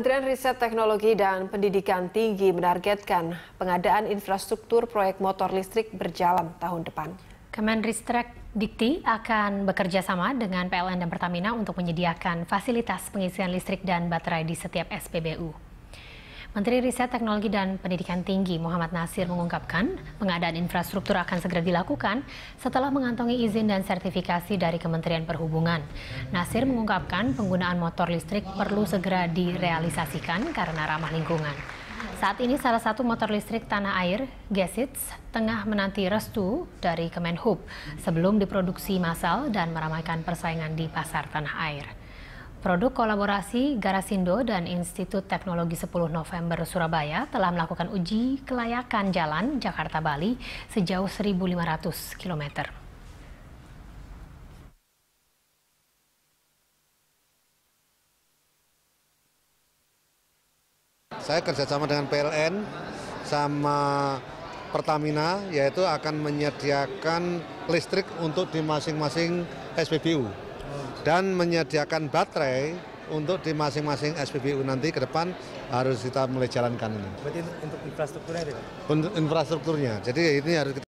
Kementerian Riset Teknologi dan Pendidikan Tinggi menargetkan pengadaan infrastruktur proyek motor listrik berjalan tahun depan. Kemenristek Dikti akan bekerja sama dengan PLN dan Pertamina untuk menyediakan fasilitas pengisian listrik dan baterai di setiap SPBU. Menteri Riset Teknologi dan Pendidikan Tinggi Muhammad Nasir mengungkapkan pengadaan infrastruktur akan segera dilakukan setelah mengantongi izin dan sertifikasi dari Kementerian Perhubungan. Nasir mengungkapkan penggunaan motor listrik perlu segera direalisasikan karena ramah lingkungan. Saat ini salah satu motor listrik tanah air, Gesits, tengah menanti restu dari Kemenhub sebelum diproduksi massal dan meramaikan persaingan di pasar tanah air. Produk kolaborasi Garasindo dan Institut Teknologi 10 November Surabaya telah melakukan uji kelayakan jalan Jakarta-Bali sejauh 1.500 km. Saya kerjasama dengan PLN sama Pertamina yaitu akan menyediakan listrik untuk di masing-masing SPBU dan menyediakan baterai untuk di masing-masing SPBU nanti ke depan harus kita mulai jalankan ini. Berarti untuk infrastrukturnya Untuk infrastrukturnya. Jadi ini harus kita